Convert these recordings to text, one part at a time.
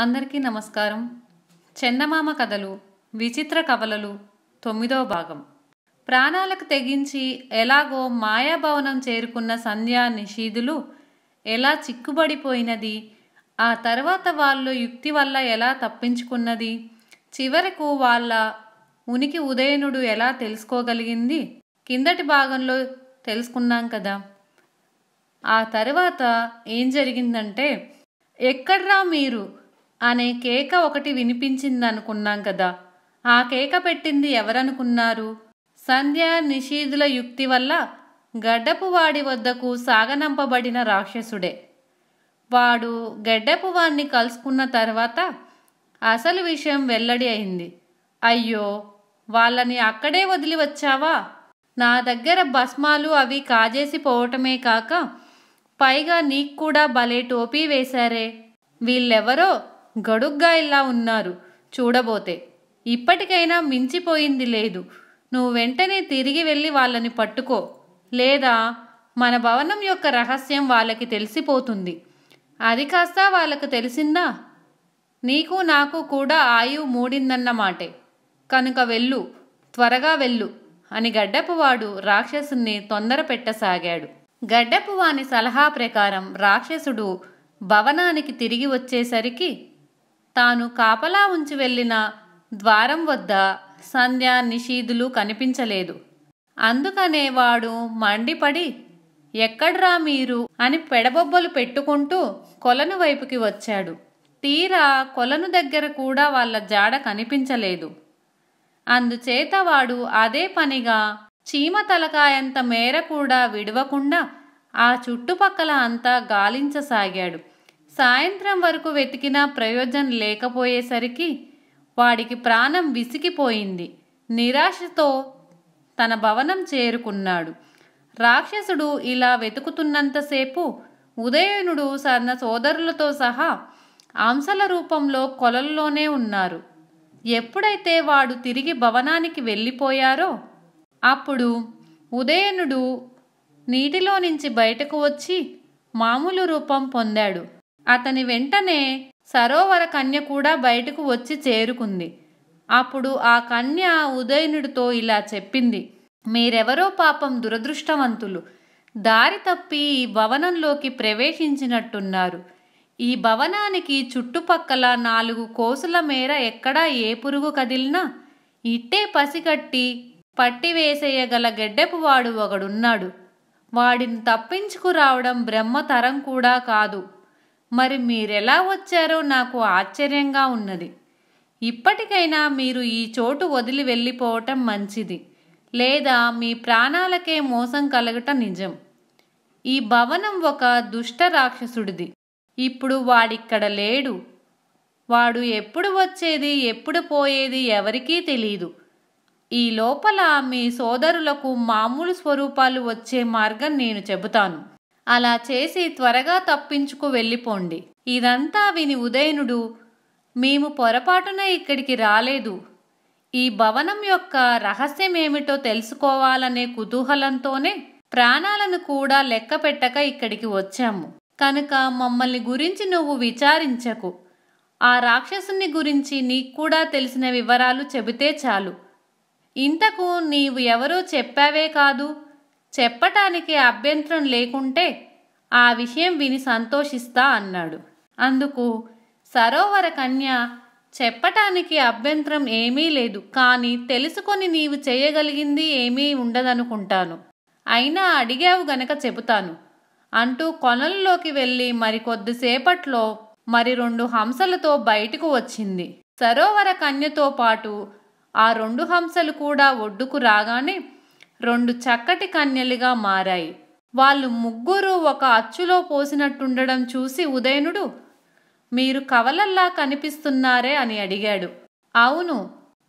అందరికీ నమస్కారం చందమామ కథలు విచిత్ర కవలలు తొమ్మిదో భాగం ప్రాణాలకు తెగించి ఎలాగో మాయాభవనం చేరుకున్న సంధ్యా నిషీధులు ఎలా చిక్కుబడిపోయినది ఆ తర్వాత వాళ్ళు యుక్తి వల్ల ఎలా తప్పించుకున్నది చివరకు వాళ్ళ ఉనికి ఉదయనుడు ఎలా తెలుసుకోగలిగింది కిందటి భాగంలో తెలుసుకున్నాం కదా ఆ తర్వాత ఏం జరిగిందంటే ఎక్కడ్రా మీరు అనే కేక ఒకటి వినిపించిందనుకున్నాం కదా ఆ కేక పెట్టింది ఎవరనుకున్నారు సంధ్య నిషీధుల యుక్తి వల్ల గడ్డపువాడి వద్దకు సాగనంపబడిన రాక్షసుడే వాడు గడ్డపువాణ్ణి కలుసుకున్న తర్వాత అసలు విషయం వెల్లడి అయింది అయ్యో వాళ్ళని అక్కడే వదిలి వచ్చావా నా దగ్గర భస్మాలు అవి కాజేసి పోవటమే కాక పైగా నీకు కూడా భలే టోపీ వేశారే వీళ్ళెవరో గడుగ్గా ఇలా ఉన్నారు చూడబోతే ఇప్పటికైనా మించిపోయింది లేదు నువ్వు వెంటనే తిరిగి వెళ్ళి వాళ్ళని పట్టుకో లేదా మన భవనం యొక్క రహస్యం వాళ్ళకి తెలిసిపోతుంది అది కాస్త వాళ్ళకు తెలిసిందా నీకు నాకు కూడా ఆయువు మూడిందన్నమాటే కనుక వెళ్ళు త్వరగా వెళ్ళు అని గడ్డపువాడు రాక్షసుని తొందర పెట్టసాగాడు గడ్డపువాని సలహా ప్రకారం రాక్షసుడు భవనానికి తిరిగి వచ్చేసరికి తాను కాపలా ఉంచి వెళ్ళిన ద్వారం వద్ద సంధ్య నిషీధులు కనిపించలేదు అందుకనే వాడు మండిపడి ఎక్కడ్రా మీరు అని పెడబొబ్బలు పెట్టుకుంటూ కొలను వైపుకి వచ్చాడు తీరా కొలను దగ్గర కూడా వాళ్ళ జాడ కనిపించలేదు అందుచేత వాడు అదే పనిగా చీమ తలకాయంత మేర కూడా విడవకుండా ఆ చుట్టుపక్కల అంతా గాలించసాగాడు సాయంత్రం వరకు వెతికినా ప్రయోజనం లేకపోయేసరికి వాడికి ప్రాణం విసిగిపోయింది నిరాశతో తన భవనం చేరుకున్నాడు రాక్షసుడు ఇలా వెతుకుతున్నంతసేపు ఉదయనుడు సన్న సోదరులతో సహా అంశల రూపంలో కొలల్లోనే ఉన్నారు ఎప్పుడైతే వాడు తిరిగి భవనానికి వెళ్ళిపోయారో అప్పుడు ఉదయనుడు నీటిలో నుంచి బయటకు వచ్చి మామూలు రూపం పొందాడు అతని వెంటనే సరోవర కన్య కూడా బయటకు వచ్చి చేరుకుంది అప్పుడు ఆ కన్య ఉదయనుడితో ఇలా చెప్పింది మీరెవరో పాపం దురదృష్టవంతులు దారి తప్పి ఈ భవనంలోకి ప్రవేశించినట్టున్నారు ఈ భవనానికి చుట్టుపక్కల నాలుగు కోసుల మేర ఎక్కడా ఏ పురుగు కదిలినా ఇట్టే పసిగట్టి పట్టివేసేయగల గెడ్డపువాడు ఒకడున్నాడు వాడిని తప్పించుకురావడం బ్రహ్మతరం కూడా కాదు మరి మీరెలా వచ్చారో నాకు ఆశ్చర్యంగా ఉన్నది ఇప్పటికైనా మీరు ఈ చోటు వదిలి వెళ్ళిపోవటం మంచిది లేదా మీ ప్రాణాలకే మోసం కలగట నిజం ఈ భవనం ఒక దుష్ట రాక్షసుడిది ఇప్పుడు వాడిక్కడ లేడు వాడు ఎప్పుడు వచ్చేది ఎప్పుడు పోయేది ఎవరికీ తెలియదు ఈ లోపల మీ సోదరులకు మామూలు స్వరూపాలు వచ్చే మార్గం నేను చెబుతాను అలా చేసి త్వరగా తప్పించుకు వెళ్ళిపోండి ఇదంతా విని ఉదయనుడు మేము పొరపాటున ఇక్కడికి రాలేదు ఈ భవనం యొక్క రహస్యమేమిటో తెలుసుకోవాలనే కుతూహలంతోనే ప్రాణాలను కూడా లెక్క పెట్టక ఇక్కడికి వచ్చాము కనుక మమ్మల్ని గురించి నువ్వు విచారించకు ఆ రాక్షసుని గురించి నీకు కూడా తెలిసిన వివరాలు చెబితే చాలు ఇంతకు నీవు ఎవరో చెప్పావే కాదు చెప్పటానికి అభ్యంతరం లేకుంటే ఆ విషయం విని సంతోషిస్తా అన్నాడు అందుకు సరోవర కన్య చెప్పటానికి అభ్యంతరం ఏమీ లేదు కానీ తెలుసుకొని నీవు చేయగలిగింది ఏమీ ఉండదనుకుంటాను అయినా అడిగావు గనక చెబుతాను అంటూ కొనల్లోకి వెళ్ళి మరి కొద్దిసేపట్లో మరి రెండు హంసలతో బయటకు వచ్చింది సరోవర కన్యతో పాటు ఆ రెండు హంసలు కూడా ఒడ్డుకు రాగానే రెండు చక్కటి కన్యలుగా మారాయి వాళ్ళు ముగ్గురు ఒక అచ్చులో పోసినట్టుండడం చూసి ఉదయనుడు మీరు కవలల్లా కనిపిస్తున్నారే అని అడిగాడు అవును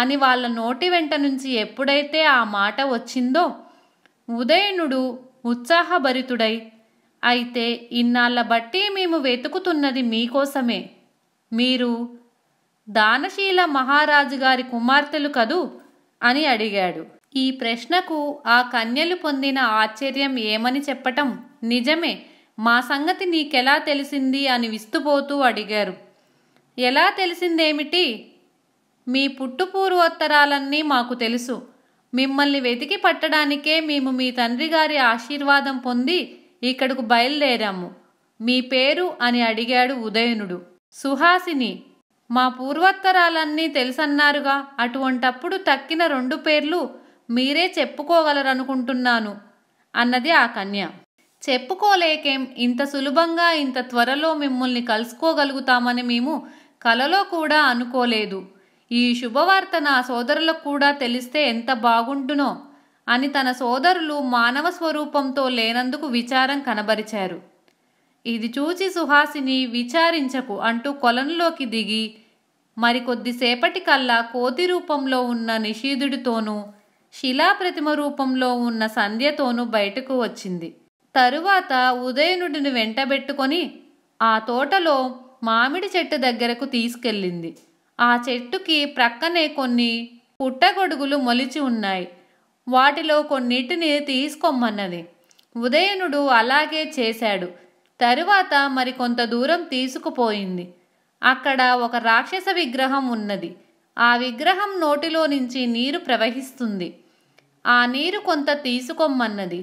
అని వాళ్ళ నోటి వెంట నుంచి ఎప్పుడైతే ఆ మాట వచ్చిందో ఉదయనుడు ఉత్సాహభరితుడై అయితే ఇన్నాళ్ళ బట్టి మేము వెతుకుతున్నది మీకోసమే మీరు దానశీల మహారాజు గారి కుమార్తెలు కదూ అని అడిగాడు ఈ ప్రశ్నకు ఆ కన్యలు పొందిన ఆశ్చర్యం ఏమని చెప్పటం నిజమే మా సంగతి నీకెలా తెలిసింది అని విస్తుపోతూ అడిగారు ఎలా తెలిసిందేమిటి మీ పుట్టుపూర్వోత్తరాలన్నీ మాకు తెలుసు మిమ్మల్ని వెతికి పట్టడానికే మేము మీ తండ్రి గారి ఆశీర్వాదం పొంది ఇక్కడకు బయలుదేరాము మీ పేరు అని అడిగాడు ఉదయనుడు సుహాసిని మా పూర్వోత్తరాలన్నీ తెలుసన్నారుగా అటువంటప్పుడు తక్కిన రెండు పేర్లు మీరే చెప్పుకోగలరనుకుంటున్నాను అన్నది ఆ కన్య చెప్పుకోలేకేం ఇంత సులభంగా ఇంత త్వరలో మిమ్మల్ని కలుసుకోగలుగుతామని మేము కలలో కూడా అనుకోలేదు ఈ శుభవార్త నా సోదరులకు కూడా తెలిస్తే ఎంత బాగుంటునో అని తన సోదరులు మానవ స్వరూపంతో లేనందుకు విచారం కనబరిచారు ఇది చూచి సుహాసిని విచారించకు అంటూ కొలంలోకి దిగి మరికొద్దిసేపటికల్లా కోతి రూపంలో ఉన్న నిషీధుడితోనూ శిలాప్రతిమ రూపంలో ఉన్న సంధ్యతోనూ బయటకు వచ్చింది తరువాత ఉదయనుడిని వెంటబెట్టుకొని ఆ తోటలో మామిడి చెట్టు దగ్గరకు తీసుకెళ్ళింది ఆ చెట్టుకి ప్రక్కనే కొన్ని పుట్టగొడుగులు మొలిచి ఉన్నాయి వాటిలో కొన్నిటిని తీసుకోమన్నది ఉదయనుడు అలాగే చేశాడు తరువాత మరికొంత దూరం తీసుకుపోయింది అక్కడ ఒక రాక్షస విగ్రహం ఉన్నది ఆ విగ్రహం నోటిలో నుంచి నీరు ప్రవహిస్తుంది ఆ నీరు కొంత తీసుకోమన్నది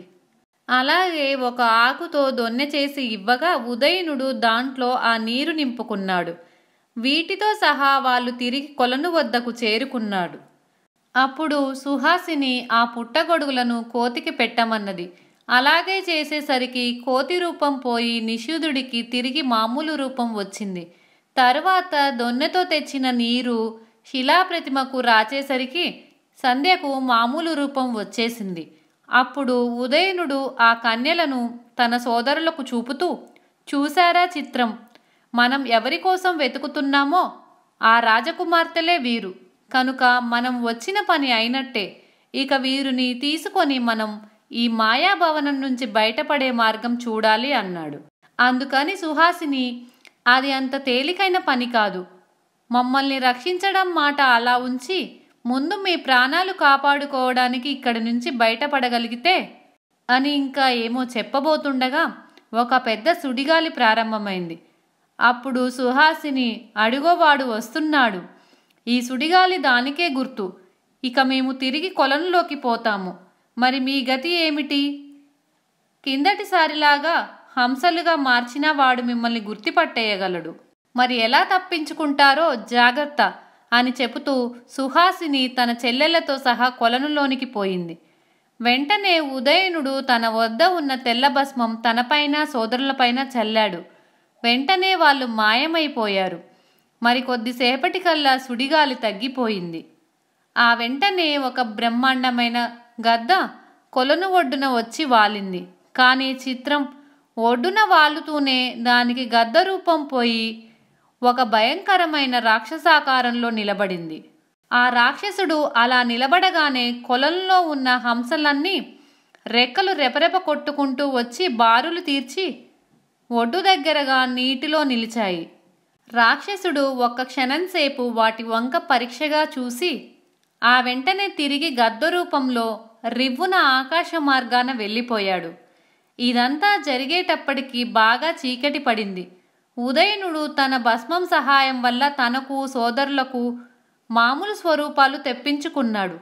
అలాగే ఒక ఆకుతో దొన్నె చేసి ఇవ్వగా ఉదయనుడు దాంట్లో ఆ నీరు నింపుకున్నాడు వీటితో సహా వాళ్ళు తిరిగి కొలను వద్దకు చేరుకున్నాడు అప్పుడు సుహాసిని ఆ పుట్టగొడుగులను కోతికి పెట్టమన్నది అలాగే చేసేసరికి కోతి రూపం పోయి నిషుధుడికి తిరిగి మామూలు రూపం వచ్చింది తరువాత దొన్నెతో తెచ్చిన నీరు శిలాప్రతిమకు రాచేసరికి సంధ్యకు మామూలు రూపం వచ్చేసింది అప్పుడు ఉదయనుడు ఆ కన్యలను తన సోదరులకు చూపుతూ చూశారా చిత్రం మనం ఎవరి కోసం వెతుకుతున్నామో ఆ రాజకుమార్తెలే వీరు కనుక మనం వచ్చిన పని అయినట్టే ఇక వీరిని తీసుకొని మనం ఈ మాయాభవనం నుంచి బయటపడే మార్గం చూడాలి అన్నాడు అందుకని సుహాసిని అది అంత తేలికైన పని కాదు మమ్మల్ని రక్షించడం మాట అలా ఉంచి ముందు మీ ప్రాణాలు కాపాడుకోవడానికి ఇక్కడి నుంచి బయటపడగలిగితే అని ఇంకా ఏమో చెప్పబోతుండగా ఒక పెద్ద సుడిగాలి ప్రారంభమైంది అప్పుడు సుహాసిని అడుగోవాడు వస్తున్నాడు ఈ సుడిగాలి దానికే గుర్తు ఇక మేము తిరిగి కొలంలోకి పోతాము మరి మీ గతి ఏమిటి కిందటిసారిలాగా హంసలుగా మార్చినా వాడు మిమ్మల్ని గుర్తిపట్టేయగలడు మరి ఎలా తప్పించుకుంటారో జాగ్రత్త అని చెబుతూ సుహాసిని తన చెల్లెళ్లతో సహా కొలనులోనికి పోయింది వెంటనే ఉదయనుడు తన వద్ద ఉన్న తెల్ల భస్మం తనపైన సోదరులపైన చల్లాడు వెంటనే వాళ్ళు మాయమైపోయారు మరికొద్దిసేపటికల్లా సుడిగాలి తగ్గిపోయింది ఆ వెంటనే ఒక బ్రహ్మాండమైన గద్ద కొలను ఒడ్డున వచ్చి వాలింది కానీ చిత్రం ఒడ్డున వాలుతూనే దానికి గద్ద రూపం పోయి ఒక భయంకరమైన రాక్షసాకారంలో నిలబడింది ఆ రాక్షసుడు అలా నిలబడగానే కొలంలో ఉన్న హంసలన్నీ రెక్కలు రెపరెప కొట్టుకుంటూ వచ్చి బారులు తీర్చి ఒడ్డు దగ్గరగా నీటిలో నిలిచాయి రాక్షసుడు ఒక్క క్షణం సేపు వాటి వంక పరీక్షగా చూసి ఆ వెంటనే తిరిగి గద్ద రూపంలో రివ్వున ఆకాశ మార్గాన వెళ్ళిపోయాడు ఇదంతా జరిగేటప్పటికీ బాగా చీకటి పడింది ఉదయనుడు తన భస్మం సహాయం వల్ల తనకు సోదరులకు మామూలు స్వరూపాలు తెప్పించుకున్నాడు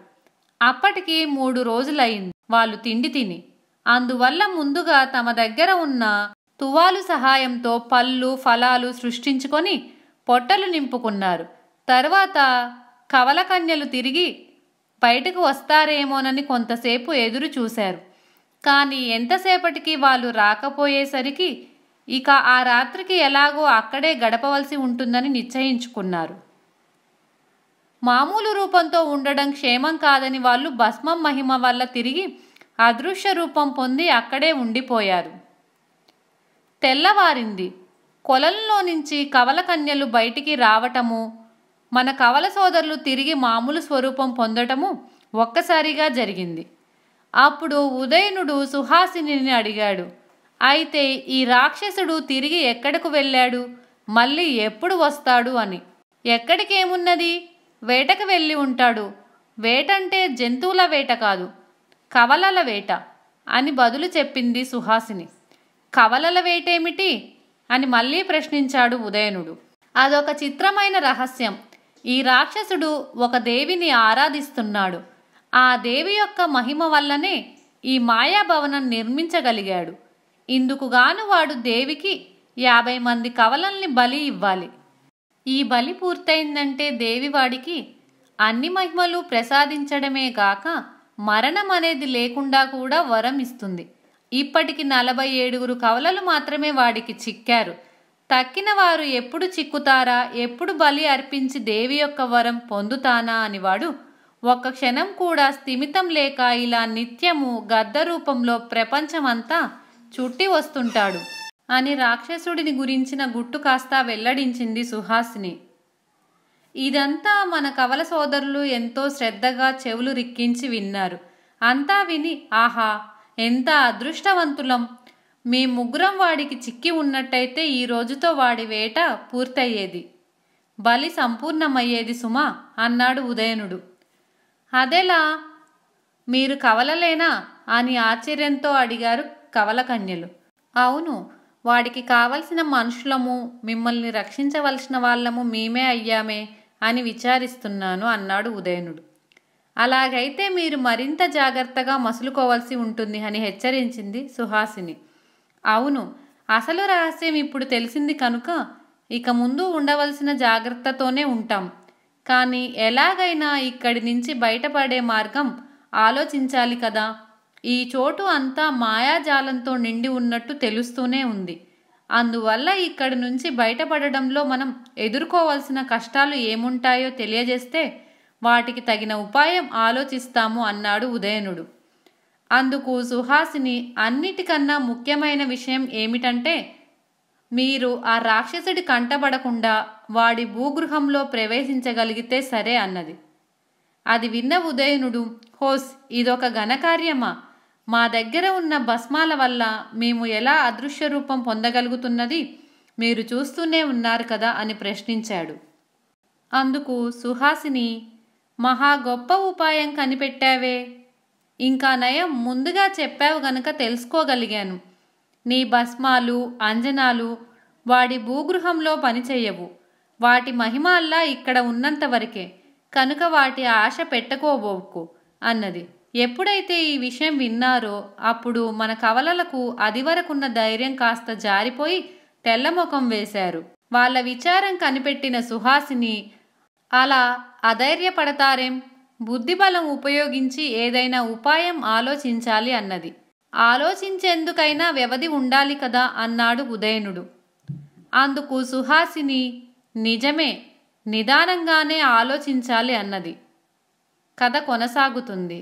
అప్పటికి మూడు రోజులయింది వాళ్ళు తిండి తిని అందువల్ల ముందుగా తమ దగ్గర ఉన్న తువాలు సహాయంతో పళ్ళు ఫలాలు సృష్టించుకొని పొట్టలు నింపుకున్నారు తర్వాత కవలకన్యలు తిరిగి బయటకు వస్తారేమోనని కొంతసేపు ఎదురు చూశారు కానీ ఎంతసేపటికి వాళ్ళు రాకపోయేసరికి ఇక ఆ రాత్రికి ఎలాగో అక్కడే గడపవలసి ఉంటుందని నిశ్చయించుకున్నారు మామూలు రూపంతో ఉండడం క్షేమం కాదని వాళ్ళు భస్మం మహిమ వల్ల తిరిగి అదృశ్య రూపం పొంది అక్కడే ఉండిపోయారు తెల్లవారింది కొలంలో నుంచి కవల కన్యలు బయటికి రావటము మన కవల సోదరులు తిరిగి మామూలు స్వరూపం పొందటము ఒక్కసారిగా జరిగింది అప్పుడు ఉదయనుడు సుహాసిని అడిగాడు అయితే ఈ రాక్షసుడు తిరిగి ఎక్కడకు వెళ్ళాడు మళ్ళీ ఎప్పుడు వస్తాడు అని ఎక్కడికేమున్నది వేటకు వెళ్ళి ఉంటాడు వేటంటే జంతువుల వేట కాదు కవలల వేట అని బదులు చెప్పింది సుహాసిని కవలల వేటేమిటి అని మళ్ళీ ప్రశ్నించాడు ఉదయనుడు అదొక చిత్రమైన రహస్యం ఈ రాక్షసుడు ఒక దేవిని ఆరాధిస్తున్నాడు ఆ దేవి యొక్క మహిమ వల్లనే ఈ మాయాభవనం నిర్మించగలిగాడు ఇందుకుగాను వాడు దేవికి యాభై మంది కవలల్ని బలి ఇవ్వాలి ఈ బలి పూర్తయిందంటే దేవి వాడికి అన్ని మహిమలు ప్రసాదించడమే గాక మరణం అనేది లేకుండా కూడా వరం ఇస్తుంది ఇప్పటికి నలభై ఏడుగురు కవలలు మాత్రమే వాడికి చిక్కారు తక్కిన వారు ఎప్పుడు చిక్కుతారా ఎప్పుడు బలి అర్పించి దేవి యొక్క వరం పొందుతానా అని వాడు ఒక్క క్షణం కూడా స్థిమితం లేక ఇలా నిత్యము గద్ద రూపంలో ప్రపంచమంతా చుట్టి వస్తుంటాడు అని రాక్షసుడిని గురించిన గుట్టు కాస్త వెల్లడించింది సుహాసిని ఇదంతా మన కవల సోదరులు ఎంతో శ్రద్ధగా చెవులు రిక్కించి విన్నారు అంతా విని ఆహా ఎంత అదృష్టవంతులం మీ ముగ్గురం వాడికి చిక్కి ఉన్నట్టయితే ఈ రోజుతో వాడి వేట పూర్తయ్యేది బలి సంపూర్ణమయ్యేది సుమా అన్నాడు ఉదయనుడు అదేలా మీరు కవలలేనా అని ఆశ్చర్యంతో అడిగారు కవలకన్యలు అవును వాడికి కావలసిన మనుషులము మిమ్మల్ని రక్షించవలసిన వాళ్ళము మేమే అయ్యామే అని విచారిస్తున్నాను అన్నాడు ఉదయనుడు అలాగైతే మీరు మరింత జాగ్రత్తగా మసులుకోవాల్సి ఉంటుంది అని హెచ్చరించింది సుహాసిని అవును అసలు రహస్యం ఇప్పుడు తెలిసింది కనుక ఇక ముందు ఉండవలసిన జాగ్రత్తతోనే ఉంటాం కానీ ఎలాగైనా ఇక్కడి నుంచి బయటపడే మార్గం ఆలోచించాలి కదా ఈ చోటు అంతా మాయాజాలంతో నిండి ఉన్నట్టు తెలుస్తూనే ఉంది అందువల్ల ఇక్కడి నుంచి బయటపడడంలో మనం ఎదుర్కోవాల్సిన కష్టాలు ఏముంటాయో తెలియజేస్తే వాటికి తగిన ఉపాయం ఆలోచిస్తాము అన్నాడు ఉదయనుడు అందుకు సుహాసిని అన్నిటికన్నా ముఖ్యమైన విషయం ఏమిటంటే మీరు ఆ రాక్షసుడి కంటబడకుండా వాడి భూగృహంలో ప్రవేశించగలిగితే సరే అన్నది అది విన్న ఉదయనుడు హోస్ ఇదొక ఘనకార్యమా మా దగ్గర ఉన్న భస్మాల వల్ల మేము ఎలా అదృశ్య రూపం పొందగలుగుతున్నది మీరు చూస్తూనే ఉన్నారు కదా అని ప్రశ్నించాడు అందుకు సుహాసిని మహా గొప్ప ఉపాయం కనిపెట్టావే ఇంకా నయం ముందుగా చెప్పావు గనక తెలుసుకోగలిగాను నీ భస్మాలు అంజనాలు వాడి భూగృహంలో పనిచేయవు వాటి మహిమల్లా ఇక్కడ ఉన్నంతవరకే కనుక వాటి ఆశ పెట్టుకోబోకు అన్నది ఎప్పుడైతే ఈ విషయం విన్నారో అప్పుడు మన కవలలకు అదివరకున్న ధైర్యం కాస్త జారిపోయి తెల్లముఖం వేశారు వాళ్ళ విచారం కనిపెట్టిన సుహాసిని అలా అధైర్యపడతారేం బుద్ధిబలం ఉపయోగించి ఏదైనా ఉపాయం ఆలోచించాలి అన్నది ఆలోచించేందుకైనా వ్యవధి ఉండాలి కదా అన్నాడు ఉదయనుడు అందుకు సుహాసిని నిజమే నిదానంగానే ఆలోచించాలి అన్నది కథ కొనసాగుతుంది